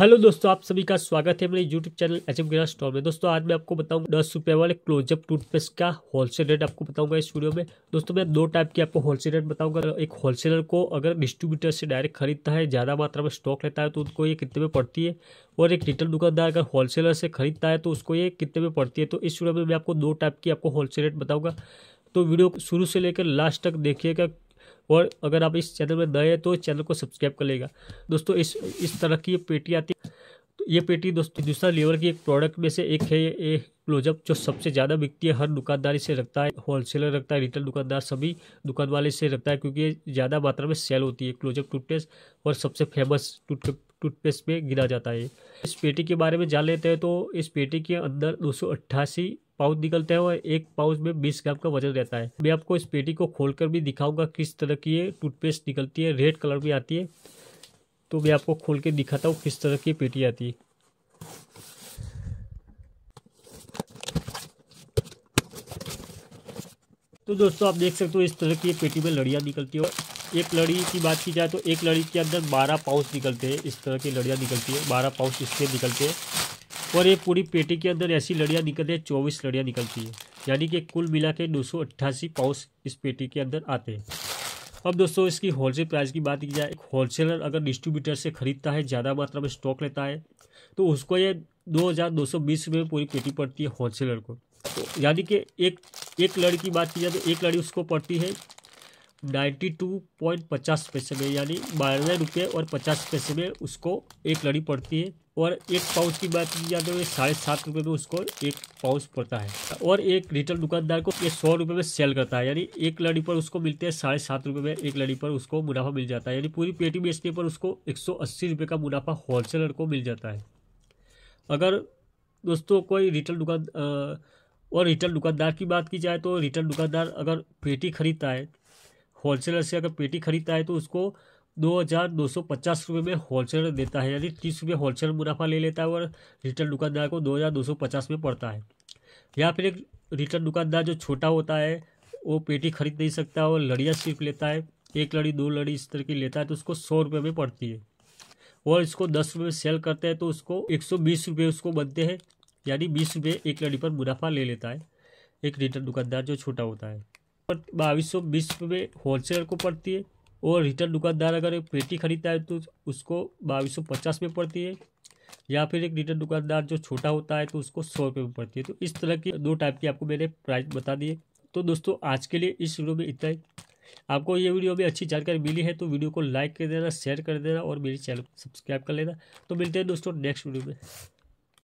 hello दोस्तों आप सभी का स्वागत है मेरे यूट्यूब चैनल एच एम गिरा स्टोर में दोस्तों आज मैं आपको बताऊंगा दस रुपये वाले क्लोजअप टूथपेस्ट का होलसेल रेट आपको बताऊंगा इस वीडियो में दोस्तों मैं दो टाइप की आपको होलसेल रेट बताऊंगा एक होलसेलर को अगर डिस्ट्रीब्यूटर से डायरेक्ट खरीदता है ज़्यादा मात्रा में स्टॉक लेता है तो उनको ये कितने में पड़ती है और एक रिटेल दुकानदार अगर होलसेलर से खरीदता है तो उसको ये कितने में पड़ती है तो इस वीडियो में मैं आपको दो टाइप की आपको होलसेल रेट बताऊँगा तो वीडियो शुरू से लेकर लास्ट तक देखिएगा और अगर आप इस चैनल में नए हैं तो चैनल को सब्सक्राइब कर लेगा दोस्तों इस इस तरह की पेटी आती है तो ये पेटी दोस्तों दूसरा लेवल की एक प्रोडक्ट में से एक है ये क्लोजअप जो सबसे ज़्यादा बिकती है हर दुकानदारी से रखता है होलसेलर रखता है रिटेल दुकानदार सभी दुकान वाले से रखता है क्योंकि ज़्यादा मात्रा में सेल होती है क्लोजअप टूथपेस्ट और सबसे फेमस टूथ टूथपेस्ट में गिना जाता है इस पेटी के बारे में जान लेते हैं तो इस पेटी के अंदर दो पाउच निकलता है और एक पाउच में बीस ग्राम का वजन रहता है मैं आपको इस पेटी को खोल भी दिखाऊंगा किस तरह की ये टूथपेस्ट निकलती है रेड कलर भी आती है तो मैं आपको खोल के दिखाता हूँ किस तरह की पेटी आती है तो दोस्तों आप देख सकते हो इस तरह की पेटी में लड़ियाँ निकलती है एक लड़ी की बात की जाए तो एक लड़ी के अंदर बारह पाउच निकलते हैं इस तरह की लड़ियाँ निकलती है बारह पाउच इसके निकलते हैं और ये पूरी पेटी के अंदर ऐसी लड़ियाँ निकलती है चौबीस लड़ियाँ निकलती है यानी कि कुल मिला के दो पाउस इस पेटी के अंदर आते हैं अब दोस्तों इसकी होलसेल प्राइस की बात की जाए एक होलसेलर अगर डिस्ट्रीब्यूटर से खरीदता है ज़्यादा मात्रा में स्टॉक लेता है तो उसको ये दो हज़ार दो सौ बीस रुपये में पूरी पेटी पड़ती है होलसेलर को तो यानी कि एक एक लड़ी की बात की जाए तो एक लड़ी उसको पड़ती है नाइन्टी टू पॉइंट पचास पैसे में यानी बारहवें रुपये और पचास पैसे में उसको एक लड़ी पड़ती है और एक पाउच की बात की जाए तो ये साढ़े सात रुपये में उसको एक पाउच पड़ता है और एक रिटेल दुकानदार को ये सौ रुपये में सेल करता है यानी एक लड़ी पर उसको मिलते हैं साढ़े सात रुपये में एक लड़ी पर उसको मुनाफा मिल जाता है यानी पूरी पेटी बेचने पर उसको एक सौ अस्सी रुपये का मुनाफा होलसेलर को मिल जाता है अगर दोस्तों कोई रिटेल दुकान और रिटेल दुकानदार की बात की जाए तो रिटेल दुकानदार अगर पेटी खरीदता है होलसेलर से अगर पेटी खरीदता है तो उसको दो हज़ार दो सौ पचास रुपये में होलसेल देता है यानी तीस रुपये होलसेल मुनाफा ले लेता है और रिटर्न दुकानदार को दो हज़ार दो सौ पचास में पड़ता है या फिर एक रिटर्न दुकानदार जो छोटा होता है वो पेटी खरीद नहीं सकता और लड़िया सिर्फ लेता है एक लड़ी दो लड़ी इस तरह की लेता है तो उसको सौ रुपये में पड़ती है और इसको दस रुपये में सेल करते हैं तो उसको एक सौ बीस रुपये उसको बनते हैं यानी बीस रुपये एक लड़ी पर मुनाफा ले लेता है एक रिटर्न दुकानदार जो छोटा होता है पर बाईस सौ बीस रुपये होलसेलर को पड़ती है और रिटेल दुकानदार अगर एक पेटी खरीदता है तो उसको बाईस सौ पचास में पड़ती है या फिर एक रिटेल दुकानदार जो छोटा होता है तो उसको सौ रुपये में पड़ती है तो इस तरह की दो टाइप की आपको मैंने प्राइस बता दिए तो दोस्तों आज के लिए इस वीडियो में इतना ही आपको ये वीडियो में अच्छी जानकारी मिली है तो वीडियो को लाइक कर देना शेयर कर देना और मेरे चैनल को सब्सक्राइब कर लेना तो मिलते हैं दोस्तों नेक्स्ट वीडियो में